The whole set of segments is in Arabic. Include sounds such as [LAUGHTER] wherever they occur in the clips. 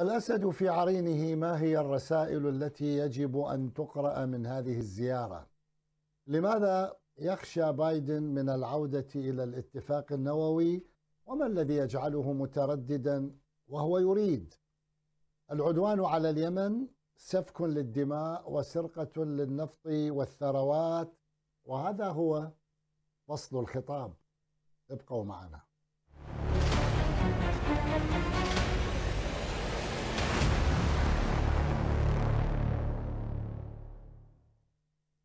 الأسد في عرينه ما هي الرسائل التي يجب أن تقرأ من هذه الزيارة؟ لماذا يخشى بايدن من العودة إلى الاتفاق النووي؟ وما الذي يجعله مترددا وهو يريد العدوان على اليمن سفك للدماء وسرقة للنفط والثروات وهذا هو فصل الخطاب ابقوا معنا.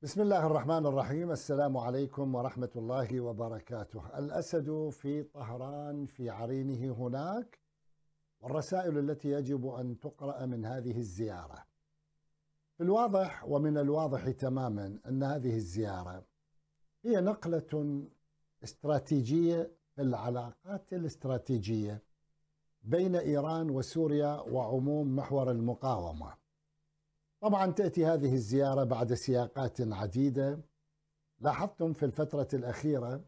بسم الله الرحمن الرحيم السلام عليكم ورحمة الله وبركاته الأسد في طهران في عرينه هناك والرسائل التي يجب أن تقرأ من هذه الزيارة في الواضح ومن الواضح تماما أن هذه الزيارة هي نقلة استراتيجية في العلاقات الاستراتيجية بين إيران وسوريا وعموم محور المقاومة طبعا تأتي هذه الزيارة بعد سياقات عديدة لاحظتم في الفترة الأخيرة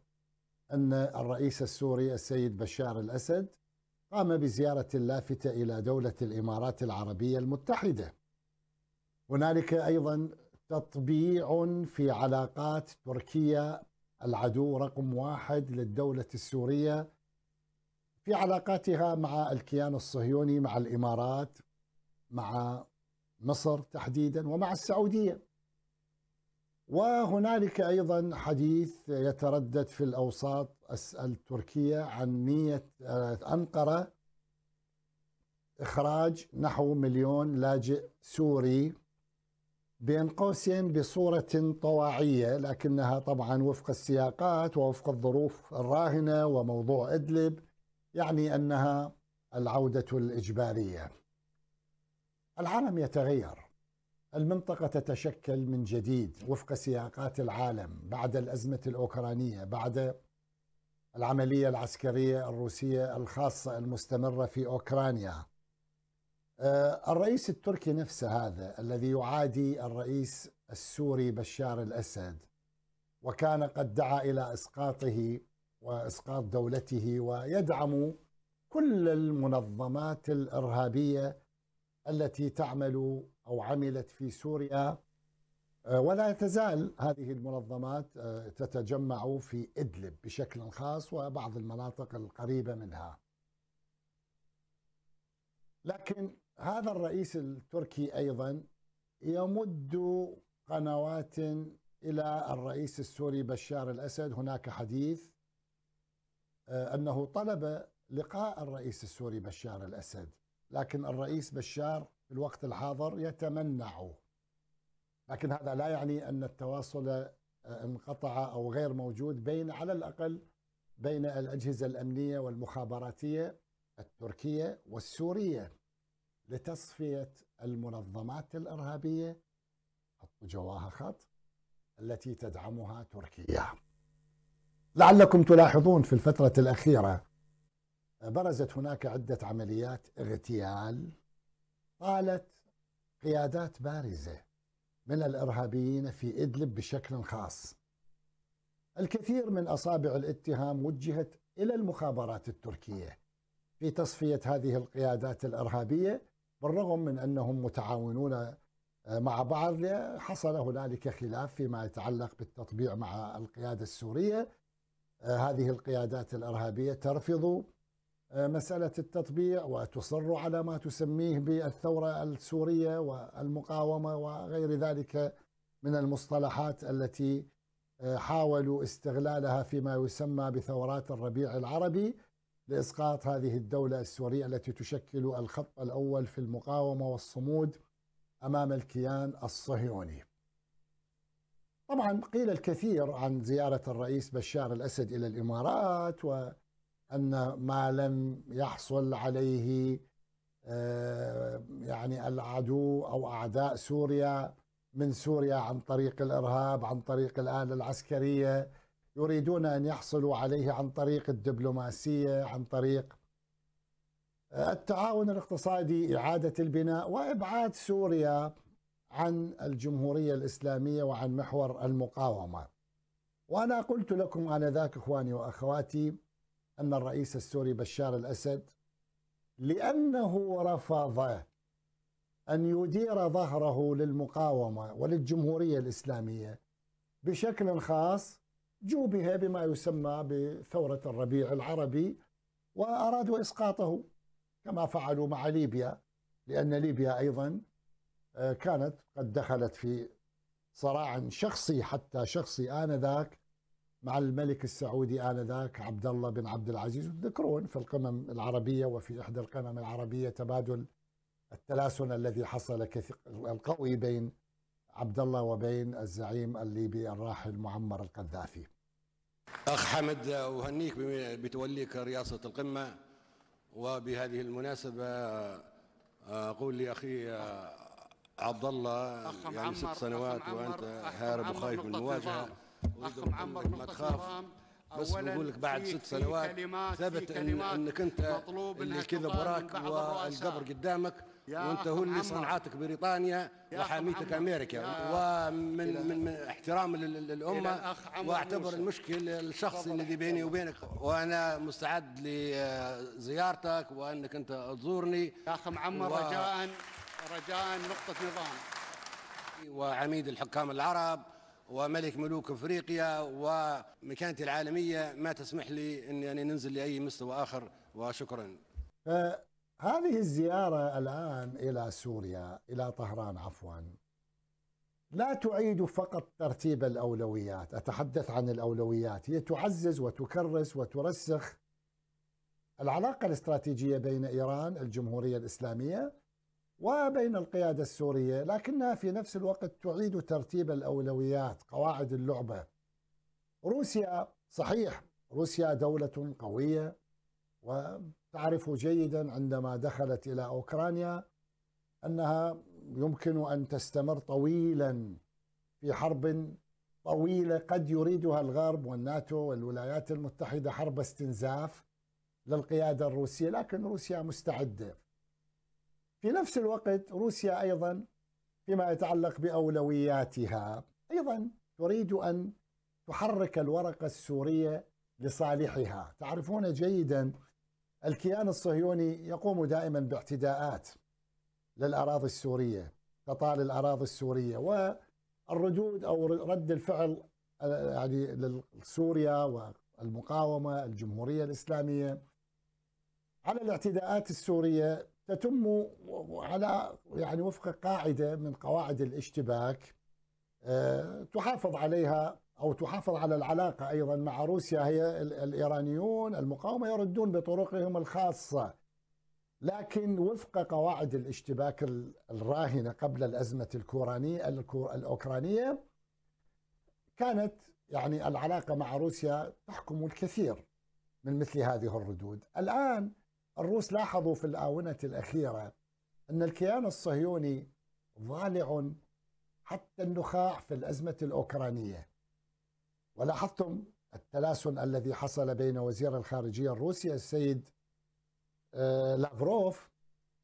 أن الرئيس السوري السيد بشار الأسد قام بزيارة لافتة إلى دولة الإمارات العربية المتحدة هنالك أيضا تطبيع في علاقات تركيا العدو رقم واحد للدولة السورية في علاقاتها مع الكيان الصهيوني مع الإمارات مع مصر تحديدا ومع السعوديه وهنالك ايضا حديث يتردد في الاوساط اسال تركيا عن نيه آه، انقره اخراج نحو مليون لاجئ سوري بين قوسين بصوره طواعيه لكنها طبعا وفق السياقات ووفق الظروف الراهنه وموضوع ادلب يعني انها العوده الاجباريه العالم يتغير المنطقة تتشكل من جديد وفق سياقات العالم بعد الأزمة الأوكرانية بعد العملية العسكرية الروسية الخاصة المستمرة في أوكرانيا آه، الرئيس التركي نفسه هذا الذي يعادي الرئيس السوري بشار الأسد وكان قد دعا إلى إسقاطه وإسقاط دولته ويدعم كل المنظمات الإرهابية التي تعمل او عملت في سوريا آه، ولا تزال هذه المنظمات آه، تتجمع في ادلب بشكل خاص وبعض المناطق القريبه منها. لكن هذا الرئيس التركي ايضا يمد قنوات الى الرئيس السوري بشار الاسد، هناك حديث آه، انه طلب لقاء الرئيس السوري بشار الاسد لكن الرئيس بشار في الوقت الحاضر يتمنع لكن هذا لا يعني أن التواصل آه، انقطع أو غير موجود بين على الأقل بين الأجهزة الأمنية والمخابراتية التركية والسورية لتصفية المنظمات الإرهابية حطوا جواها خط التي تدعمها تركيا لعلكم تلاحظون في الفترة الأخيرة برزت هناك عدة عمليات اغتيال طالت قيادات بارزة من الإرهابيين في إدلب بشكل خاص الكثير من أصابع الاتهام وجهت إلى المخابرات التركية في تصفية هذه القيادات الإرهابية بالرغم من أنهم متعاونون آه، مع بعض حصل هنالك خلاف فيما يتعلق بالتطبيع مع القيادة السورية آه، هذه القيادات الإرهابية ترفض مسألة التطبيع وتصر على ما تسميه بالثورة السورية والمقاومة وغير ذلك من المصطلحات التي آه، حاولوا استغلالها فيما يسمى بثورات الربيع العربي لإسقاط هذه الدولة السورية التي تشكل الخط الأول في المقاومة والصمود أمام الكيان الصهيوني طبعا قيل الكثير عن زيارة الرئيس بشار الأسد إلى الإمارات و أن ما لم يحصل عليه آه، يعني العدو أو أعداء سوريا من سوريا عن طريق الإرهاب عن طريق الآلة العسكرية يريدون أن يحصلوا عليه عن طريق الدبلوماسية عن طريق آه، التعاون الاقتصادي إعادة البناء وإبعاد سوريا عن الجمهورية الإسلامية وعن محور المقاومة وأنا قلت لكم آنذاك إخواني وأخواتي أن الرئيس السوري بشار الأسد لأنه رفض أن يدير ظهره للمقاومة وللجمهورية الإسلامية بشكل خاص جوبها بما يسمى بثورة الربيع العربي وأرادوا إسقاطه كما فعلوا مع ليبيا لأن ليبيا أيضا آه، كانت قد دخلت في صراع شخصي حتى شخصي آنذاك مع الملك السعودي آنذاك عبد الله بن عبد العزيز وتذكرون في القمم العربية وفي إحدى القمم العربية تبادل التلاسن الذي حصل القوي بين عبد الله وبين الزعيم الليبي الراحل معمر القذافي أخ حمد أهنيك بتوليك رئاسة القمة وبهذه المناسبة آه، أقول لأخي آه، عبد الله يعني ست سنوات وأنت هارب وخايف من المواجهة اخ معمر ما نظام بس بقول لك بعد ست سنوات ثبت إن انك انت اللي كذب وراك والقبر قدامك وانت هو اللي صنعاتك بريطانيا وحاميتك امريكا ومن من احترام للامه واعتبر المشكل الشخصي الذي بيني وبينك وانا مستعد لزيارتك وانك انت تزورني يا اخ معمر رجاء رجاء نقطه نظام وعميد الحكام العرب وملك ملوك افريقيا ومكانتي العالميه ما تسمح لي ان يعني ننزل لاي مستوى اخر وشكرا. آه، هذه الزياره الان الى سوريا الى طهران عفوا لا تعيد فقط ترتيب الاولويات، اتحدث عن الاولويات، هي تعزز وتكرس وترسخ العلاقه الاستراتيجيه بين ايران الجمهوريه الاسلاميه وبين القيادة السورية لكنها في نفس الوقت تعيد ترتيب الأولويات قواعد اللعبة روسيا صحيح روسيا دولة قوية وتعرف جيدا عندما دخلت إلى أوكرانيا أنها يمكن أن تستمر طويلا في حرب طويلة قد يريدها الغرب والناتو والولايات المتحدة حرب استنزاف للقيادة الروسية لكن روسيا مستعدة في نفس الوقت روسيا ايضا فيما يتعلق باولوياتها ايضا تريد ان تحرك الورقه السوريه لصالحها، تعرفون جيدا الكيان الصهيوني يقوم دائما باعتداءات للاراضي السوريه، تطال الاراضي السوريه والردود او رد الفعل آه، يعني لسوريا والمقاومه، الجمهوريه الاسلاميه على الاعتداءات السوريه تتم على يعني وفق قاعده من قواعد الاشتباك آه، تحافظ عليها او تحافظ على العلاقه ايضا مع روسيا هي الايرانيون المقاومه يردون بطرقهم الخاصه لكن وفق قواعد الاشتباك الراهنه قبل الازمه الكورانيه الاوكرانيه كانت يعني العلاقه مع روسيا تحكم الكثير من مثل هذه الردود الان الروس لاحظوا في الآونة الأخيرة أن الكيان الصهيوني ضالع حتى النخاع في الأزمة الأوكرانية ولاحظتم التلاسن الذي حصل بين وزير الخارجية الروسي السيد آه، لافروف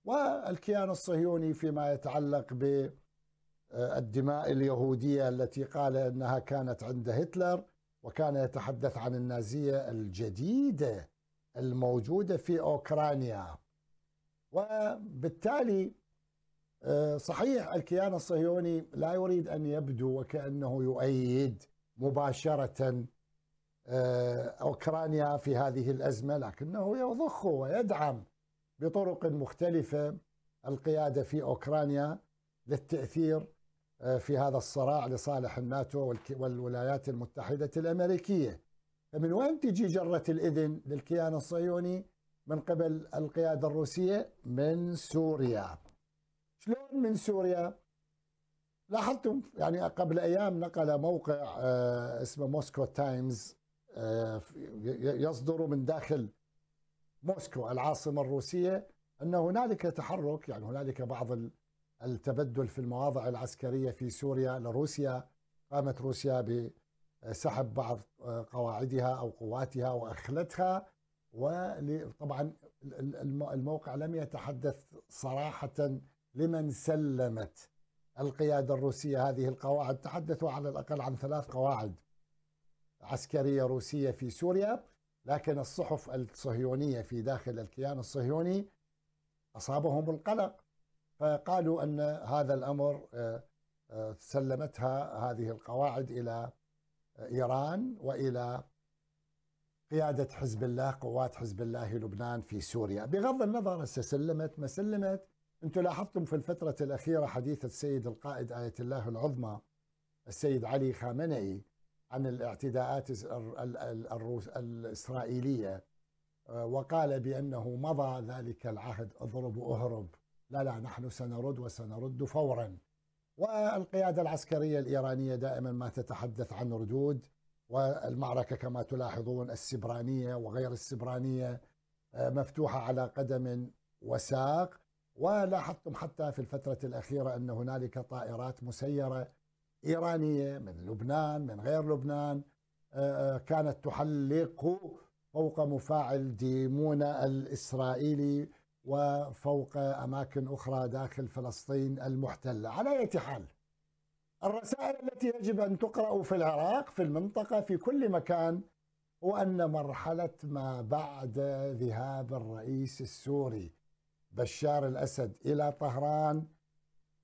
والكيان الصهيوني فيما يتعلق بالدماء آه، اليهودية التي قال أنها كانت عند هتلر وكان يتحدث عن النازية الجديدة الموجودة في أوكرانيا وبالتالي آه، صحيح الكيان الصهيوني لا يريد أن يبدو وكأنه يؤيد مباشرة آه، أوكرانيا في هذه الأزمة لكنه يضخ ويدعم بطرق مختلفة القيادة في أوكرانيا للتأثير آه، في هذا الصراع لصالح الناتو والولايات المتحدة الأمريكية فمن وين تجي جرة الإذن للكيان الصهيوني من قبل القيادة الروسية من سوريا شلون من سوريا لاحظتم يعني قبل أيام نقل موقع آه، اسمه موسكو تايمز آه، يصدر من داخل موسكو العاصمة الروسية أن هنالك تحرك يعني هنالك بعض التبدل في المواضع العسكرية في سوريا لروسيا قامت روسيا ب سحب بعض آه، قواعدها أو قواتها وأخلتها وطبعا الموقع لم يتحدث صراحة لمن سلمت القيادة الروسية هذه القواعد تحدثوا على الأقل عن ثلاث قواعد عسكرية روسية في سوريا لكن الصحف الصهيونية في داخل الكيان الصهيوني أصابهم القلق فقالوا أن هذا الأمر آه، آه، سلمتها هذه القواعد إلى إيران وإلى قيادة حزب الله قوات حزب الله لبنان في سوريا بغض النظر هسه سلمت ما سلمت أنتم لاحظتم في الفترة الأخيرة حديث السيد القائد آية الله العظمى السيد علي خامنئي عن الاعتداءات الروس الإسرائيلية آه، وقال بأنه مضى ذلك العهد اضرب اهرب لا لا نحن سنرد وسنرد فورا والقيادة العسكرية الإيرانية دائما ما تتحدث عن ردود والمعركة كما تلاحظون السبرانية وغير السبرانية آه، مفتوحة على قدم وساق ولاحظتم حتى في الفترة الأخيرة أن هنالك طائرات مسيرة إيرانية من لبنان من غير لبنان آه، آه، كانت تحلق فوق مفاعل ديمونة الإسرائيلي وفوق أماكن أخرى داخل فلسطين المحتلة على أي حال الرسائل التي يجب أن تقرأ في العراق في المنطقة في كل مكان هو أن مرحلة ما بعد ذهاب الرئيس السوري بشار الأسد إلى طهران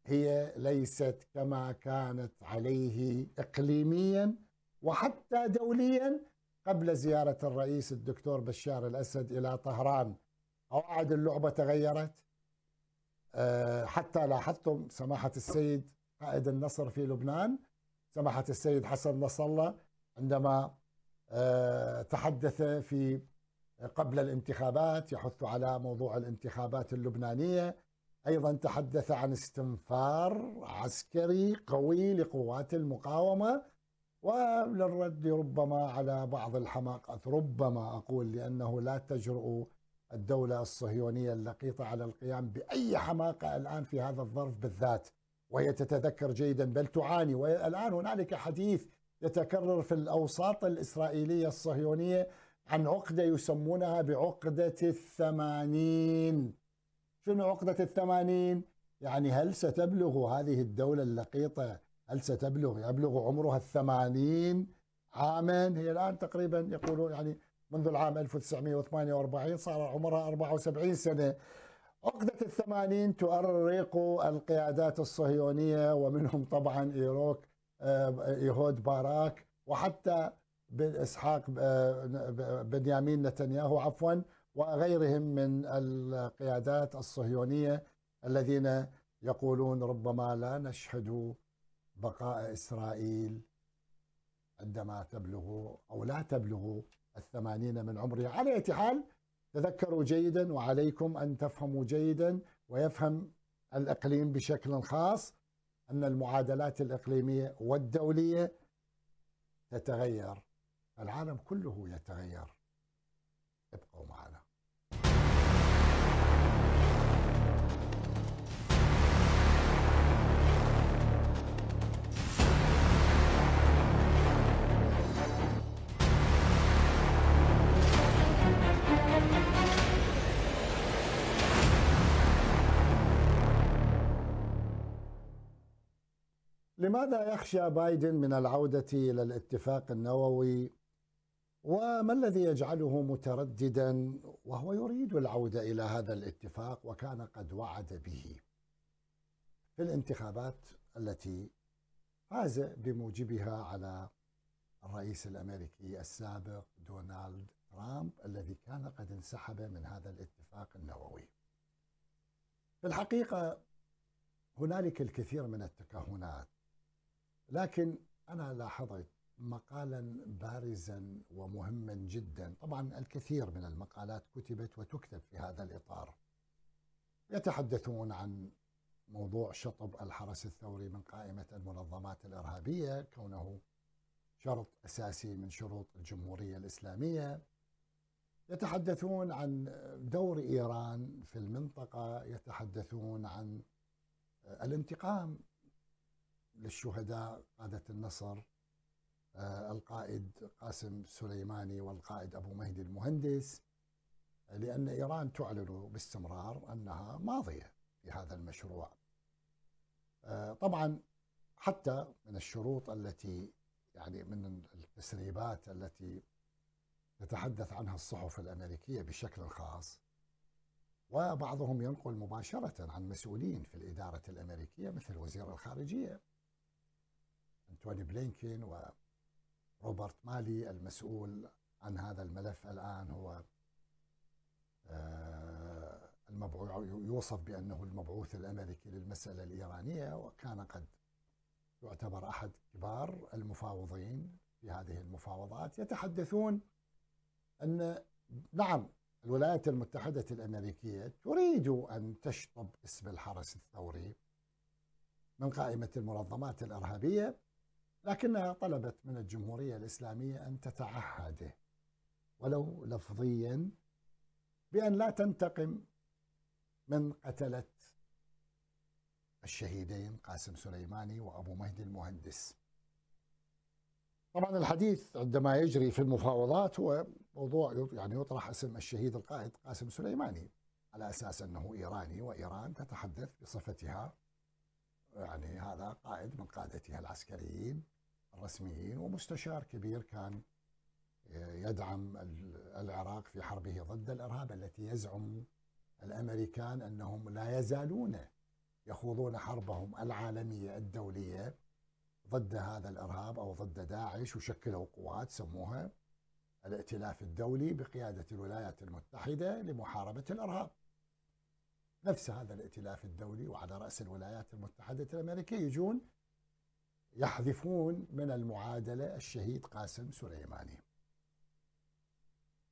هي ليست كما كانت عليه إقليميا وحتى دوليا قبل زيارة الرئيس الدكتور بشار الأسد إلى طهران قواعد اللعبة تغيرت آه، حتى لاحظتم سماحة السيد قائد النصر في لبنان سماحة السيد حسن نصر الله عندما آه، تحدث في قبل الانتخابات يحث على موضوع الانتخابات اللبنانية أيضا تحدث عن استنفار عسكري قوي لقوات المقاومة وللرد ربما على بعض الحماقات ربما أقول لأنه لا تجرؤ الدولة الصهيونية اللقيطة على القيام بأي حماقة الآن في هذا الظرف بالذات وهي تتذكر جيدا بل تعاني والآن هنالك حديث يتكرر في الأوساط الإسرائيلية الصهيونية عن عقدة يسمونها بعقدة الثمانين شنو عقدة الثمانين؟ يعني هل ستبلغ هذه الدولة اللقيطة هل ستبلغ يبلغ عمرها الثمانين عاما هي الآن تقريبا يقولون يعني منذ العام 1948 صار عمرها 74 سنة عقدة الثمانين تؤرق القيادات الصهيونية ومنهم طبعا إيروك آه، إيهود باراك وحتى بن إسحاق آه، بنيامين نتنياهو عفوا وغيرهم من القيادات الصهيونية الذين يقولون ربما لا نشهد بقاء إسرائيل عندما تبلغ أو لا تبلغ الثمانين من عمره على أي حال تذكروا جيدا وعليكم أن تفهموا جيدا ويفهم الإقليم بشكل خاص أن المعادلات الإقليمية والدولية تتغير العالم كله يتغير ابقوا معنا لماذا يخشى بايدن من العودة إلى الاتفاق النووي وما الذي يجعله مترددا وهو يريد العودة إلى هذا الاتفاق وكان قد وعد به في الانتخابات التي فاز بموجبها على الرئيس الأمريكي السابق دونالد ترامب الذي كان قد انسحب من هذا الاتفاق النووي في الحقيقة هنالك الكثير من التكهنات لكن أنا لاحظت مقالا بارزا ومهما جدا طبعا الكثير من المقالات كتبت وتكتب في هذا الإطار يتحدثون عن موضوع شطب الحرس الثوري من قائمة المنظمات الإرهابية كونه شرط أساسي من شروط الجمهورية الإسلامية يتحدثون عن دور إيران في المنطقة يتحدثون عن الانتقام للشهداء قادة النصر آه، القائد قاسم سليماني والقائد أبو مهدي المهندس لأن إيران تعلن باستمرار أنها ماضية في هذا المشروع آه، طبعا حتى من الشروط التي يعني من التسريبات التي تتحدث عنها الصحف الأمريكية بشكل خاص وبعضهم ينقل مباشرة عن مسؤولين في الإدارة الأمريكية مثل وزير الخارجية أنتوني بلينكين وروبرت مالي المسؤول عن هذا الملف الآن هو آه، المبعوث يوصف بأنه المبعوث الأمريكي للمسألة الإيرانية وكان قد يعتبر أحد كبار المفاوضين في هذه المفاوضات يتحدثون أن نعم الولايات المتحدة الأمريكية تريد أن تشطب اسم الحرس الثوري من قائمة المنظمات الإرهابية لكنها طلبت من الجمهورية الإسلامية أن تتعهده ولو لفظيا بأن لا تنتقم من قتلة الشهيدين قاسم سليماني وأبو مهدي المهندس طبعا الحديث عندما يجري في المفاوضات هو موضوع يعني يطرح اسم الشهيد القائد قاسم سليماني على أساس أنه إيراني وإيران تتحدث بصفتها يعني هذا قائد من قادتها العسكريين الرسميين ومستشار كبير كان يدعم العراق في حربه ضد الارهاب التي يزعم الامريكان انهم لا يزالون يخوضون حربهم العالميه الدوليه ضد هذا الارهاب او ضد داعش وشكلوا قوات سموها الائتلاف الدولي بقياده الولايات المتحده لمحاربه الارهاب نفس هذا الائتلاف الدولي وعلى رأس الولايات المتحدة الأمريكية يجون يحذفون من المعادلة الشهيد قاسم سليماني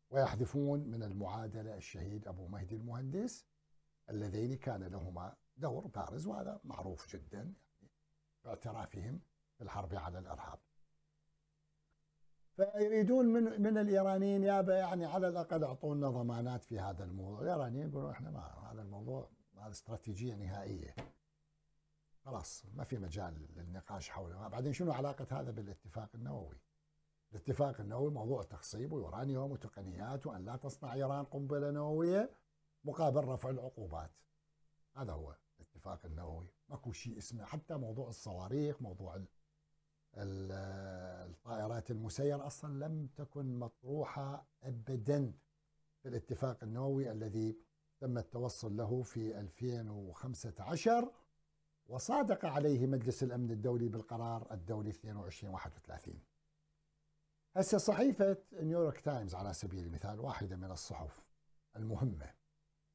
ويحذفون من المعادلة الشهيد أبو مهدي المهندس اللذين كان لهما دور بارز وهذا معروف جدا يعني باعترافهم بالحرب على الإرهاب فيريدون من من الايرانيين يابا يعني على الاقل اعطونا ضمانات في هذا الموضوع، الايرانيين يقولوا احنا ما هذا الموضوع هذا استراتيجيه نهائيه. خلاص ما في مجال للنقاش حوله، بعدين شنو علاقه هذا بالاتفاق النووي؟ الاتفاق النووي موضوع تخصيب ويورانيوم وتقنيات وان لا تصنع ايران قنبله نوويه مقابل رفع العقوبات. هذا هو الاتفاق النووي، ماكو شيء اسمه حتى موضوع الصواريخ، موضوع الطائرات المسيرة أصلا لم تكن مطروحة أبدا في الاتفاق النووي الذي تم التوصل له في 2015 وصادق عليه مجلس الأمن الدولي بالقرار الدولي 2231 هسه صحيفة نيويورك تايمز على سبيل المثال واحدة من الصحف المهمة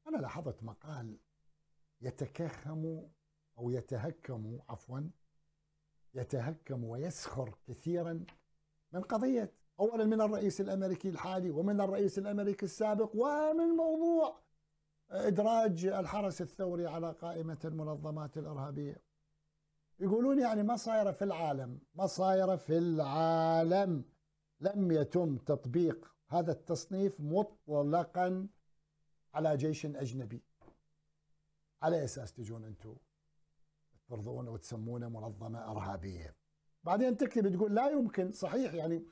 أنا لاحظت مقال يتكهم أو يتهكم عفوا يتهكم ويسخر كثيرا من قضية أولا من الرئيس الأمريكي الحالي ومن الرئيس الأمريكي السابق ومن موضوع إدراج الحرس الثوري على قائمة المنظمات الإرهابية يقولون يعني ما صايرة في العالم ما صايرة في العالم لم يتم تطبيق هذا التصنيف مطلقا على جيش أجنبي على أساس تجون أنتم ترضونه وتسمونه منظمه ارهابيه. بعدين تكتب تقول لا يمكن صحيح يعني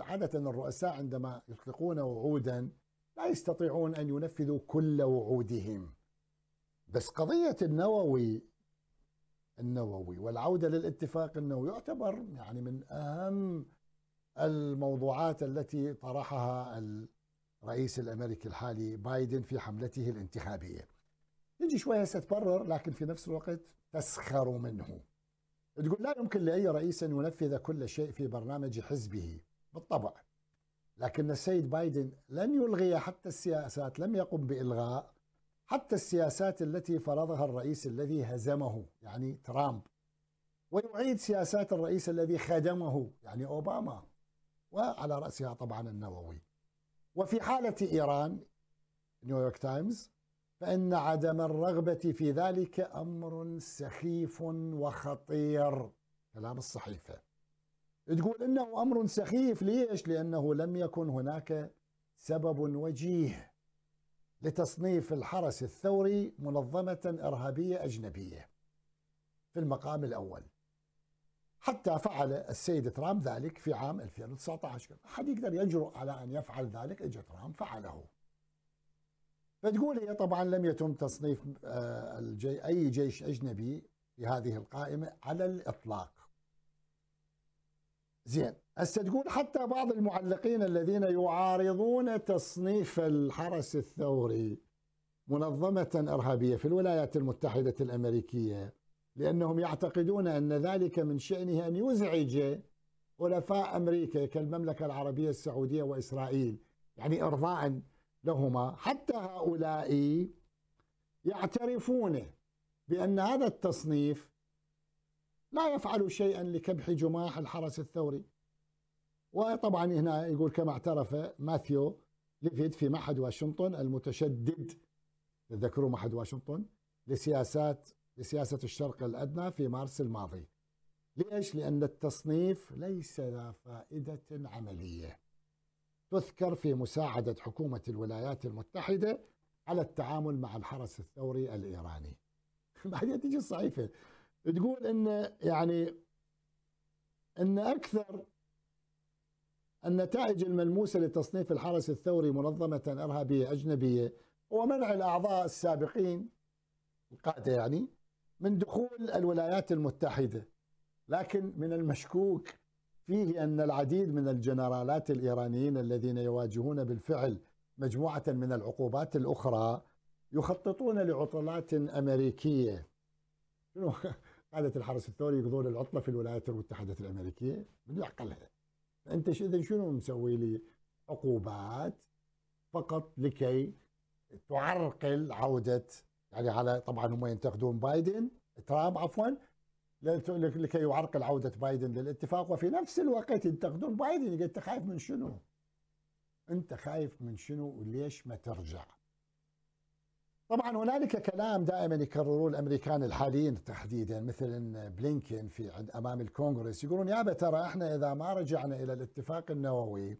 عاده الرؤساء عندما يطلقون وعودا لا يستطيعون ان ينفذوا كل وعودهم. بس قضيه النووي النووي والعوده للاتفاق النووي يعتبر يعني من اهم الموضوعات التي طرحها الرئيس الامريكي الحالي بايدن في حملته الانتخابيه. نجي شويه هسه تبرر لكن في نفس الوقت تسخر منه تقول لا يمكن لأي رئيس أن ينفذ كل شيء في برنامج حزبه بالطبع لكن السيد بايدن لن يلغي حتى السياسات لم يقم بإلغاء حتى السياسات التي فرضها الرئيس الذي هزمه يعني ترامب ويعيد سياسات الرئيس الذي خدمه يعني أوباما وعلى رأسها طبعا النووي وفي حالة إيران نيويورك تايمز فإن عدم الرغبة في ذلك أمر سخيف وخطير كلام الصحيفة تقول إنه أمر سخيف ليش؟ لأنه لم يكن هناك سبب وجيه لتصنيف الحرس الثوري منظمة إرهابية أجنبية في المقام الأول حتى فعل السيد ترامب ذلك في عام 2019 ما حد يقدر يجرؤ على أن يفعل ذلك إجا ترامب فعله فتقول هي طبعا لم يتم تصنيف آه، الجي أي جيش أجنبي في هذه القائمة على الإطلاق زين هسه تقول حتى بعض المعلقين الذين يعارضون تصنيف الحرس الثوري منظمة إرهابية في الولايات المتحدة الأمريكية لأنهم يعتقدون أن ذلك من شأنه أن يزعج حلفاء أمريكا كالمملكة العربية السعودية وإسرائيل يعني إرضاء لهما حتى هؤلاء يعترفون بأن هذا التصنيف لا يفعل شيئا لكبح جماح الحرس الثوري وطبعا هنا يقول كما اعترف ماثيو ليفيد في معهد واشنطن المتشدد تذكروا معهد واشنطن لسياسات لسياسة الشرق الأدنى في مارس الماضي ليش؟ لأن التصنيف ليس ذا فائدة عملية تذكر في مساعدة حكومة الولايات المتحدة على التعامل مع الحرس الثوري الإيراني [LAUGHS] بعدين تجي الصحيفة تقول أن يعني أن أكثر النتائج الملموسة لتصنيف الحرس الثوري منظمة إرهابية أجنبية هو منع الأعضاء السابقين القادة يعني من دخول الولايات المتحدة لكن من المشكوك فيه أن العديد من الجنرالات الإيرانيين الذين يواجهون بالفعل مجموعة من العقوبات الأخرى يخططون لعطلات أمريكية شنو [LAUGHS] قادة الحرس الثوري يقضون العطلة في الولايات المتحدة الأمريكية من يعقلها أنت إذا شنو مسوي لي عقوبات فقط لكي تعرقل عودة يعني على طبعا هم ينتقدون بايدن ترامب عفوا لكي يعرقل عودة بايدن للاتفاق وفي نفس الوقت ينتقدون بايدن يقول أنت خايف من شنو؟ أنت خايف من شنو وليش ما ترجع؟ طبعا هنالك كلام دائما يكرروه الامريكان الحاليين تحديدا مثل بلينكن في امام الكونغرس يقولون يابا ترى احنا اذا ما رجعنا الى الاتفاق النووي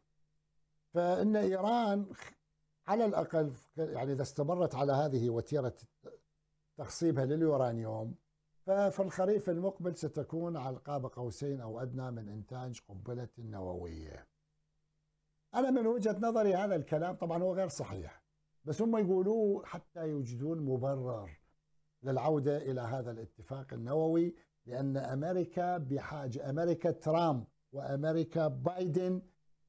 فان ايران على الاقل يعني اذا استمرت على هذه وتيره تخصيبها لليورانيوم ففي الخريف المقبل ستكون على قاب قوسين أو أدنى من إنتاج قنبلة نووية أنا من وجهة نظري هذا الكلام طبعا هو غير صحيح بس هم يقولوه حتى يوجدون مبرر للعودة إلى هذا الاتفاق النووي لأن أمريكا بحاجة أمريكا ترامب وأمريكا بايدن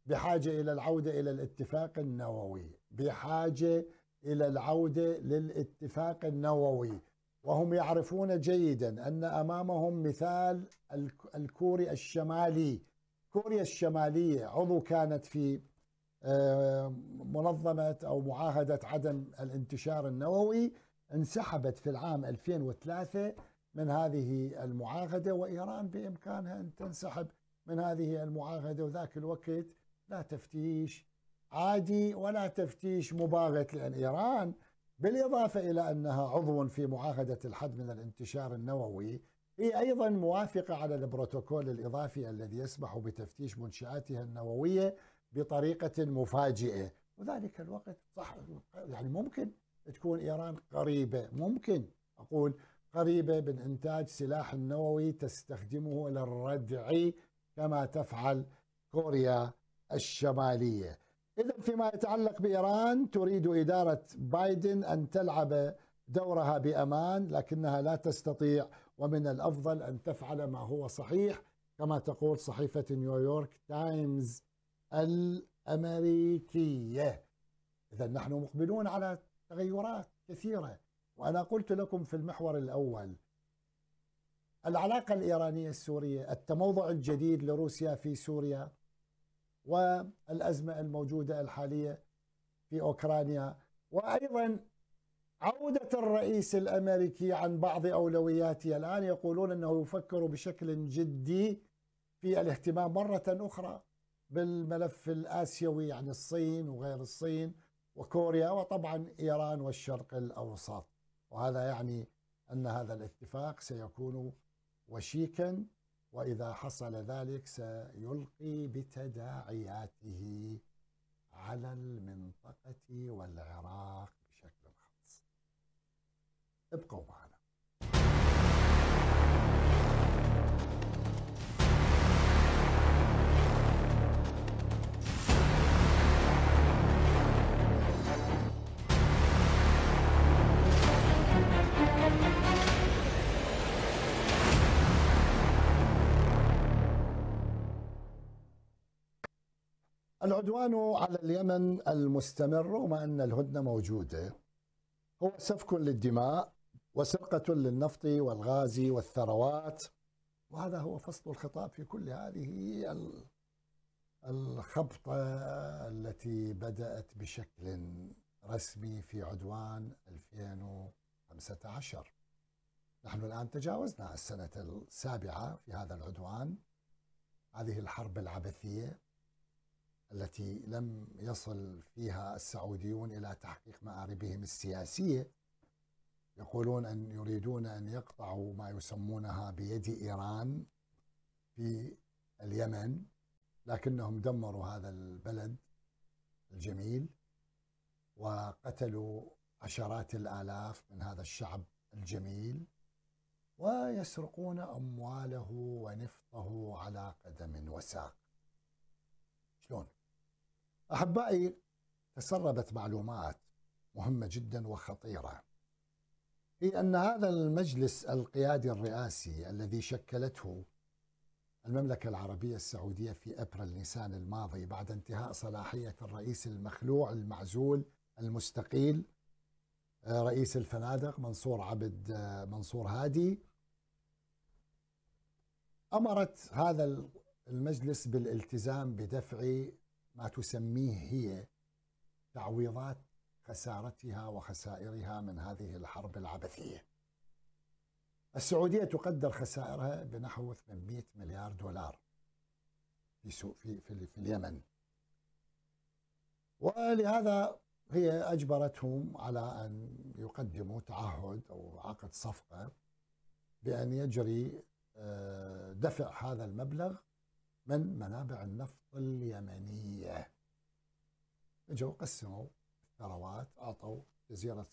بحاجة إلى العودة إلى الاتفاق النووي بحاجة إلى العودة للاتفاق النووي وهم يعرفون جيدا ان امامهم مثال الكوري الشمالي كوريا الشماليه عضو كانت في آه، منظمه او معاهده عدم الانتشار النووي انسحبت في العام 2003 من هذه المعاهده وايران بامكانها ان تنسحب من هذه المعاهده وذاك الوقت لا تفتيش عادي ولا تفتيش مباغت لان ايران بالإضافة إلى أنها عضو في معاهدة الحد من الانتشار النووي هي أيضا موافقة على البروتوكول الإضافي الذي يسمح بتفتيش منشآتها النووية بطريقة مفاجئة وذلك الوقت صح يعني ممكن تكون إيران قريبة ممكن أقول قريبة من إنتاج سلاح نووي تستخدمه للردع كما تفعل كوريا الشمالية إذا فيما يتعلق بإيران تريد إدارة بايدن أن تلعب دورها بأمان لكنها لا تستطيع ومن الأفضل أن تفعل ما هو صحيح كما تقول صحيفة نيويورك تايمز الأمريكية إذا نحن مقبلون على تغيرات كثيرة وأنا قلت لكم في المحور الأول العلاقة الإيرانية السورية التموضع الجديد لروسيا في سوريا والأزمة الموجودة الحالية في أوكرانيا وأيضا عودة الرئيس الأمريكي عن بعض أولوياته الآن يقولون أنه يفكر بشكل جدي في الاهتمام مرة أخرى بالملف الآسيوي يعني الصين وغير الصين وكوريا وطبعا إيران والشرق الأوسط وهذا يعني أن هذا الاتفاق سيكون وشيكا وإذا حصل ذلك سيلقي بتداعياته على المنطقة والعراق بشكل خاص ابقوا معنا العدوان على اليمن المستمر وما أن الهدنة موجودة هو سفك للدماء وسرقة للنفط والغاز والثروات وهذا هو فصل الخطاب في كل هذه الخبطة التي بدأت بشكل رسمي في عدوان 2015 نحن الآن تجاوزنا السنة السابعة في هذا العدوان هذه الحرب العبثية التي لم يصل فيها السعوديون إلى تحقيق مآربهم السياسية يقولون أن يريدون أن يقطعوا ما يسمونها بيد إيران في اليمن لكنهم دمروا هذا البلد الجميل وقتلوا عشرات الآلاف من هذا الشعب الجميل ويسرقون أمواله ونفطه على قدم وساق شلون أحبائي تسربت معلومات مهمة جدا وخطيرة هي أن هذا المجلس القيادي الرئاسي الذي شكلته المملكة العربية السعودية في أبريل نيسان الماضي بعد انتهاء صلاحية الرئيس المخلوع المعزول المستقيل آه، رئيس الفنادق منصور عبد آه، منصور هادي أمرت هذا المجلس بالالتزام بدفع ما تسميه هي تعويضات خسارتها وخسائرها من هذه الحرب العبثيه. السعوديه تقدر خسائرها بنحو 800 مليار دولار في سوق في في, في اليمن. ولهذا هي اجبرتهم على ان يقدموا تعهد او عقد صفقه بان يجري آه، دفع هذا المبلغ من منابع النفط اليمنية اجوا قسموا الثروات اعطوا جزيرة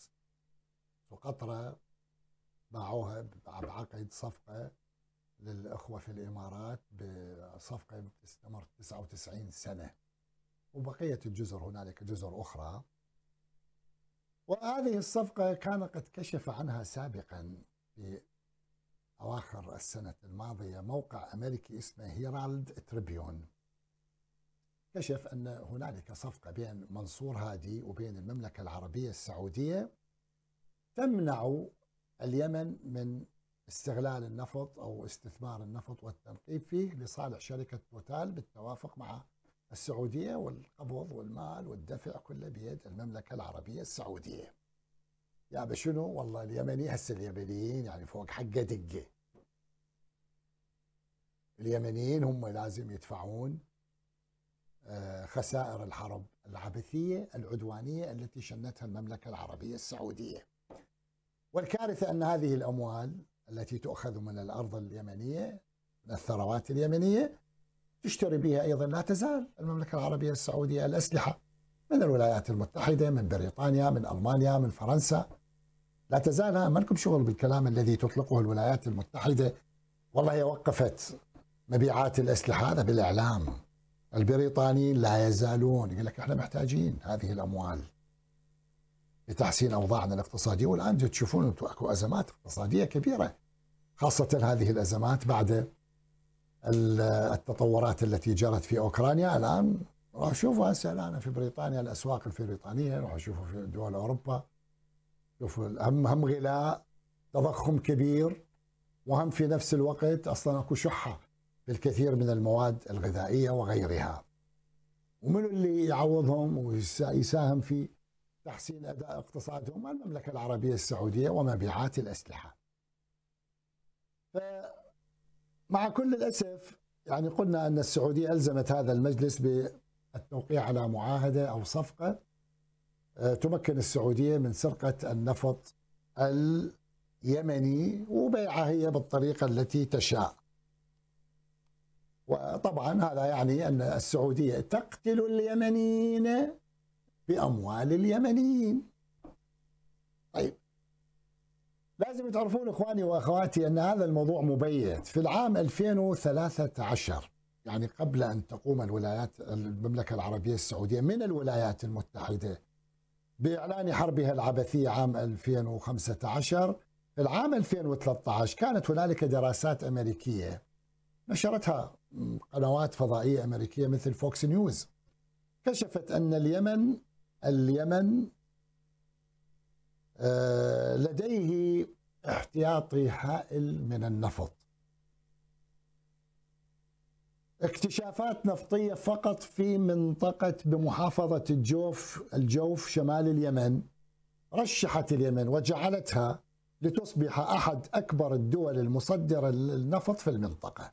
سقطرة باعوها بعقد صفقة للأخوة في الإمارات بصفقة استمرت 99 سنة وبقية الجزر هنالك جزر أخرى وهذه الصفقة كان قد كشف عنها سابقا في أواخر السنة الماضية موقع أمريكي اسمه هيرالد تريبيون كشف أن هنالك صفقة بين منصور هادي وبين المملكة العربية السعودية تمنع اليمن من استغلال النفط أو استثمار النفط والتنقيب فيه لصالح شركة توتال بالتوافق مع السعودية والقبض والمال والدفع كله بيد المملكة العربية السعودية يعني شنو والله اليمني هسه اليمنيين يعني فوق حقه دقه اليمنيين هم لازم يدفعون آه، خسائر الحرب العبثيه العدوانيه التي شنتها المملكه العربيه السعوديه. والكارثه ان هذه الاموال التي تؤخذ من الارض اليمنيه من الثروات اليمنيه تشتري بها ايضا لا تزال المملكه العربيه السعوديه الاسلحه من الولايات المتحده من بريطانيا من المانيا من فرنسا لا تزال ما لكم شغل بالكلام الذي تطلقه الولايات المتحدة والله هي وقفت مبيعات الأسلحة هذا بالإعلام البريطانيين لا يزالون يقول لك احنا محتاجين هذه الأموال لتحسين أوضاعنا الاقتصادية والآن تشوفون أكو أزمات اقتصادية كبيرة خاصة هذه الأزمات بعد التطورات التي جرت في أوكرانيا الآن راح أشوفها هسه الآن في بريطانيا الأسواق البريطانية راح أشوفها في دول أوروبا شوف هم هم غلاء تضخم كبير وهم في نفس الوقت اصلا اكو شحه بالكثير من المواد الغذائيه وغيرها. ومن اللي يعوضهم ويساهم في تحسين اداء اقتصادهم المملكه العربيه السعوديه ومبيعات الاسلحه. ف مع كل الاسف يعني قلنا ان السعوديه الزمت هذا المجلس بالتوقيع على معاهده او صفقه آه، تمكن السعودية من سرقة النفط اليمني وبيعه هي بالطريقة التي تشاء وطبعا هذا يعني أن السعودية تقتل اليمنيين بأموال اليمنيين طيب لازم تعرفون إخواني وأخواتي أن هذا الموضوع مبيت في العام 2013 يعني قبل أن تقوم الولايات المملكة العربية السعودية من الولايات المتحدة بإعلان حربها العبثية عام 2015 العام 2013 كانت هنالك دراسات أمريكية نشرتها قنوات فضائية أمريكية مثل فوكس نيوز كشفت أن اليمن اليمن آه، لديه احتياطي هائل من النفط اكتشافات نفطية فقط في منطقة بمحافظة الجوف الجوف شمال اليمن رشحت اليمن وجعلتها لتصبح أحد أكبر الدول المصدرة للنفط في المنطقة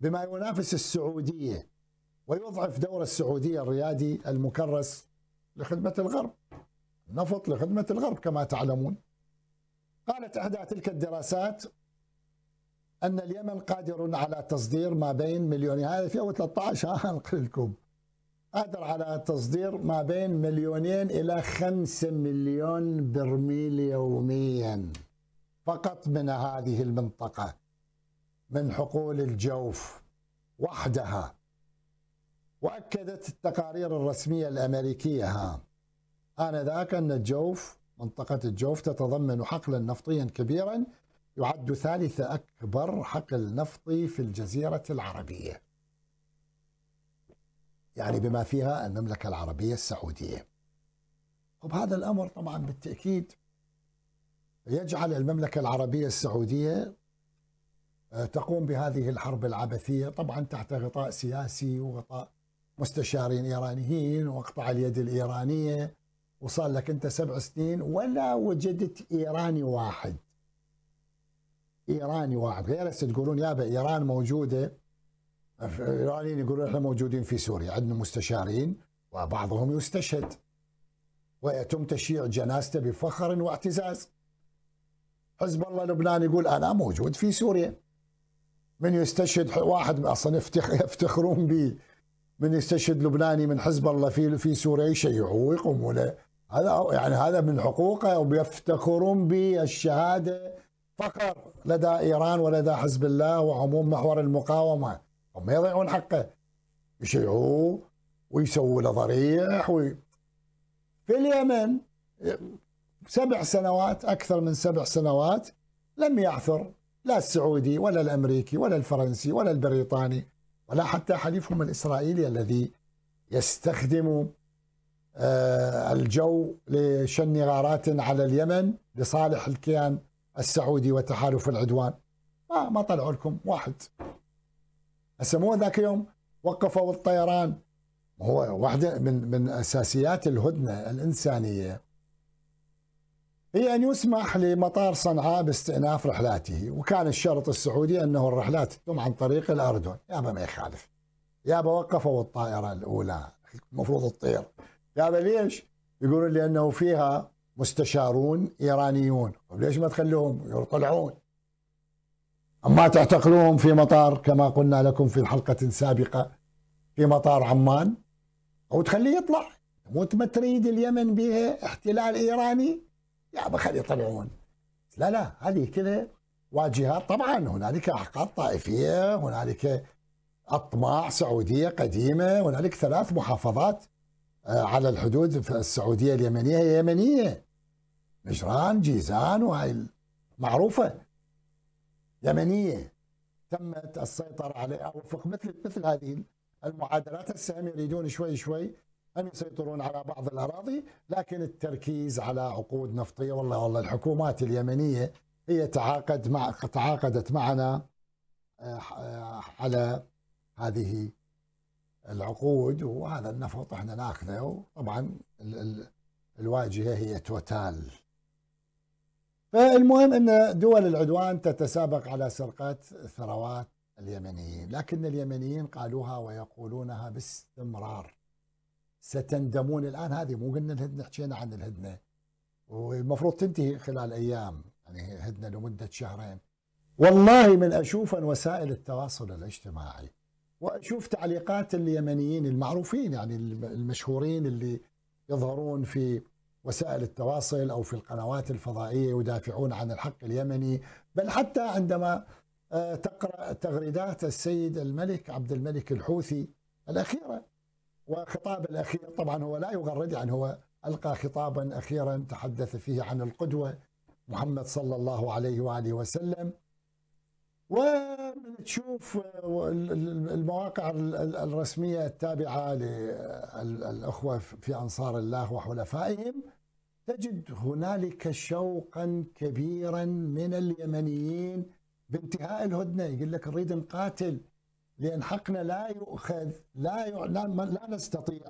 بما ينافس السعودية ويضعف دور السعودية الريادي المكرس لخدمة الغرب نفط لخدمة الغرب كما تعلمون قالت إحدى تلك الدراسات ان اليمن قادر على تصدير ما بين مليونين هذا في اول 13 انقل لكم قادر على تصدير ما بين مليونين الى 5 مليون برميل يوميا فقط من هذه المنطقه من حقول الجوف وحدها واكدت التقارير الرسميه الامريكيه ها انذاك ان الجوف منطقه الجوف تتضمن حقلا نفطيا كبيرا يعد ثالث أكبر حقل نفطي في الجزيرة العربية يعني بما فيها المملكة العربية السعودية طب هذا الأمر طبعا بالتأكيد يجعل المملكة العربية السعودية آه، تقوم بهذه الحرب العبثية طبعا تحت غطاء سياسي وغطاء مستشارين إيرانيين وقطع اليد الإيرانية وصار لك أنت سبع سنين ولا وجدت إيراني واحد ايراني واحد غير هسه تقولون يابا ايران موجوده الايرانيين يقولون احنا موجودين في سوريا عندنا مستشارين وبعضهم يستشهد ويتم تشييع جنازته بفخر واعتزاز حزب الله لبنان يقول انا موجود في سوريا من يستشهد واحد اصلا يفتخرون به من يستشهد لبناني من حزب الله في في سوريا يشيعوه ويقوموا له هذا يعني هذا من حقوقه ويفتخرون بالشهاده فقط لدى إيران ولدى حزب الله وعموم محور المقاومة هم يضيعون حقه يشيعوه ويسووا له ضريح وي... في اليمن سبع سنوات أكثر من سبع سنوات لم يعثر لا السعودي ولا الأمريكي ولا الفرنسي ولا البريطاني ولا حتى حليفهم الإسرائيلي الذي يستخدم آه، الجو لشن غارات على اليمن لصالح الكيان السعودي وتحالف العدوان ما ما طلعوا لكم واحد هسه مو ذاك اليوم وقفوا الطيران هو واحدة من من أساسيات الهدنة الإنسانية هي أن يسمح لمطار صنعاء باستئناف رحلاته وكان الشرط السعودي أنه الرحلات تتم عن طريق الأردن يابا ما يخالف يابا وقفوا الطائرة الأولى المفروض تطير يابا ليش يقولون لأنه فيها مستشارون ايرانيون طيب ليش ما تخلوهم يطلعون اما تعتقلوهم في مطار كما قلنا لكم في حلقه سابقه في مطار عمان او تخليه يطلع مو ما تريد اليمن بها احتلال ايراني يا بخلي يطلعون لا لا هذه كذا واجهات طبعا هنالك احقاد طائفيه هنالك اطماع سعوديه قديمه هنالك ثلاث محافظات آه، على الحدود السعوديه اليمنيه هي يمنيه نجران جيزان وهاي معروفة يمنية تمت السيطرة عليها وفق مثل مثل هذه المعادلات هسه يريدون شوي شوي أن يسيطرون على بعض الأراضي لكن التركيز على عقود نفطية والله والله الحكومات اليمنية هي تعاقد مع تعاقدت معنا آه، آه، على هذه العقود وهذا النفط احنا ناخذه وطبعا الواجهه هي توتال فالمهم أن دول العدوان تتسابق على سرقة ثروات اليمنيين لكن اليمنيين قالوها ويقولونها باستمرار ستندمون الآن هذه مو قلنا الهدنة حكينا عن الهدنة والمفروض تنتهي خلال أيام يعني هدنة لمدة شهرين والله من أشوف وسائل التواصل الاجتماعي وأشوف تعليقات اليمنيين المعروفين يعني المشهورين اللي يظهرون في وسائل التواصل أو في القنوات الفضائية يدافعون عن الحق اليمني بل حتى عندما آه، تقرأ تغريدات السيد الملك عبد الملك الحوثي الأخيرة وخطاب الأخير طبعا هو لا يغرد يعني هو ألقى خطابا أخيرا تحدث فيه عن القدوة محمد صلى الله عليه وآله وسلم وتشوف آه، المواقع الرسمية التابعة للأخوة في أنصار الله وحلفائهم تجد هنالك شوقا كبيرا من اليمنيين بانتهاء الهدنة يقول لك نريد نقاتل لأن حقنا لا يؤخذ لا ي... لا, لا نستطيع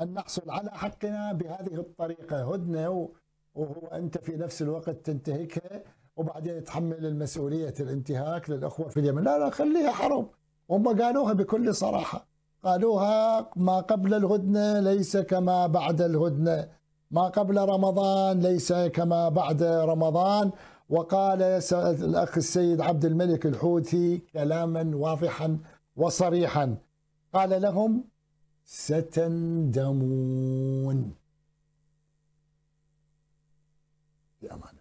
أن نحصل على حقنا بهذه الطريقة هدنة وهو أنت في نفس الوقت تنتهكها وبعدين يتحمل المسؤولية الانتهاك للأخوة في اليمن لا لا خليها حرب هم قالوها بكل صراحة قالوها ما قبل الهدنة ليس كما بعد الهدنة ما قبل رمضان ليس كما بعد رمضان وقال الأخ السيد عبد الملك الحوثي كلاما واضحا وصريحا قال لهم ستندمون بأمان